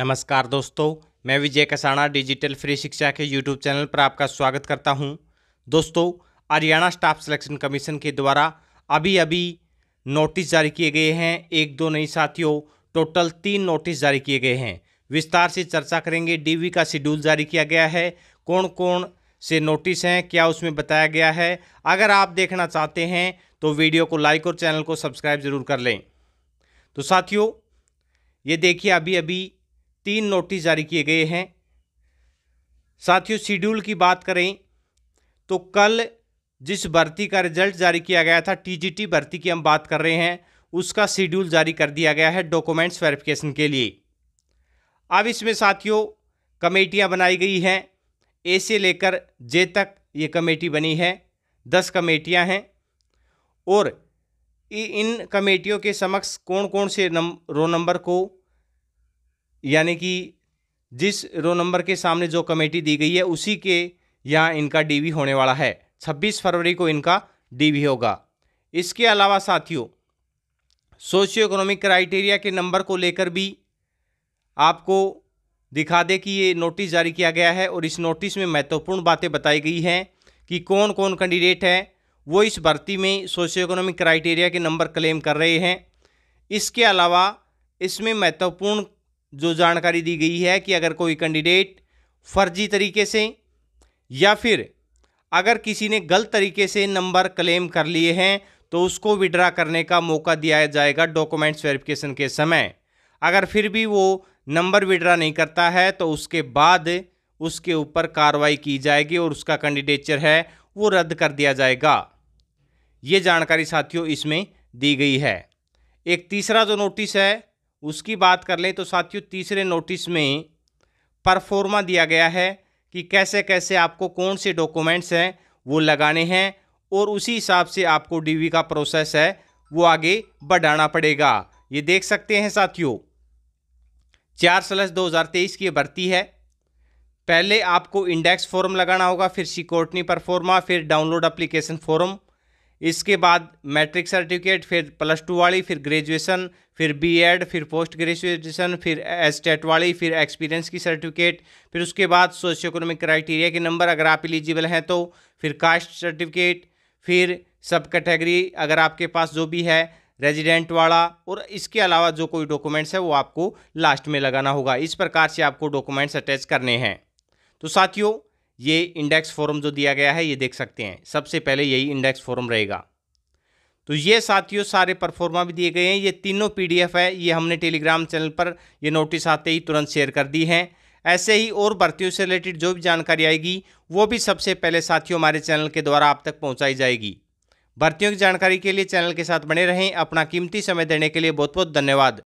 नमस्कार दोस्तों मैं विजय कसाणा डिजिटल फ्री शिक्षा के यूट्यूब चैनल पर आपका स्वागत करता हूं दोस्तों हरियाणा स्टाफ सिलेक्शन कमीशन के द्वारा अभी अभी नोटिस जारी किए गए हैं एक दो नई साथियों टोटल तीन नोटिस जारी किए गए हैं विस्तार से चर्चा करेंगे डीवी का शेड्यूल जारी किया गया है कौन कौन से नोटिस हैं क्या उसमें बताया गया है अगर आप देखना चाहते हैं तो वीडियो को लाइक और चैनल को सब्सक्राइब जरूर कर लें तो साथियों ये देखिए अभी अभी तीन नोटिस जारी किए गए हैं साथियों शेड्यूल की बात करें तो कल जिस भर्ती का रिजल्ट जारी किया गया था टीजीटी भर्ती की हम बात कर रहे हैं उसका शेड्यूल जारी कर दिया गया है डॉक्यूमेंट्स वेरिफिकेशन के लिए अब इसमें साथियों कमेटियां बनाई गई हैं ए से लेकर जे तक ये कमेटी बनी है दस कमेटियां हैं और इन कमेटियों के समक्ष कौन कौन से नम, रो नंबर को यानी कि जिस रो नंबर के सामने जो कमेटी दी गई है उसी के यहाँ इनका डीवी होने वाला है 26 फरवरी को इनका डीवी होगा इसके अलावा साथियों सोशियो इकोनॉमिक क्राइटेरिया के नंबर को लेकर भी आपको दिखा दे कि ये नोटिस जारी किया गया है और इस नोटिस में महत्वपूर्ण बातें बताई गई हैं कि कौन कौन कैंडिडेट हैं वो इस भर्ती में सोशियो इकोनॉमिक क्राइटेरिया के नंबर क्लेम कर रहे हैं इसके अलावा इसमें महत्वपूर्ण जो जानकारी दी गई है कि अगर कोई कैंडिडेट फर्जी तरीके से या फिर अगर किसी ने गलत तरीके से नंबर क्लेम कर लिए हैं तो उसको विड्रा करने का मौका दिया जाएगा डॉक्यूमेंट्स वेरिफिकेशन के समय अगर फिर भी वो नंबर विड्रा नहीं करता है तो उसके बाद उसके ऊपर कार्रवाई की जाएगी और उसका कैंडिडेचर है वो रद्द कर दिया जाएगा ये जानकारी साथियों इसमें दी गई है एक तीसरा जो नोटिस है उसकी बात कर लें तो साथियों तीसरे नोटिस में परफॉर्मा दिया गया है कि कैसे कैसे आपको कौन से डॉक्यूमेंट्स हैं वो लगाने हैं और उसी हिसाब से आपको डीवी का प्रोसेस है वो आगे बढ़ाना पड़ेगा ये देख सकते हैं साथियों चार सलस 2023 की भर्ती है पहले आपको इंडेक्स फॉर्म लगाना होगा फिर सिक्योरिटी परफॉर्मा फिर डाउनलोड अप्लीकेशन फॉर्म इसके बाद मैट्रिक सर्टिफिकेट फिर प्लस टू वाली फिर ग्रेजुएशन फिर बीएड फिर पोस्ट ग्रेजुएशन फिर एसटेट वाली फिर एक्सपीरियंस की सर्टिफिकेट फिर उसके बाद सोशियो इकोनॉमिक क्राइटेरिया के नंबर अगर आप एलिजिबल हैं तो फिर कास्ट सर्टिफिकेट फिर सब कैटेगरी अगर आपके पास जो भी है रेजिडेंट वाला और इसके अलावा जो कोई डॉक्यूमेंट्स है वो आपको लास्ट में लगाना होगा इस प्रकार से आपको डॉक्यूमेंट्स अटैच करने हैं तो साथियों ये इंडेक्स फोरम जो दिया गया है ये देख सकते हैं सबसे पहले यही इंडेक्स फोरम रहेगा तो ये साथियों सारे परफॉर्मा भी दिए गए हैं ये तीनों पीडीएफ है ये हमने टेलीग्राम चैनल पर ये नोटिस आते ही तुरंत शेयर कर दी है ऐसे ही और भर्तियों से रिलेटेड जो भी जानकारी आएगी वो भी सबसे पहले साथियों हमारे चैनल के द्वारा आप तक पहुँचाई जाएगी भर्तियों की जानकारी के लिए चैनल के साथ बने रहें अपना कीमती समय देने के लिए बहुत बहुत धन्यवाद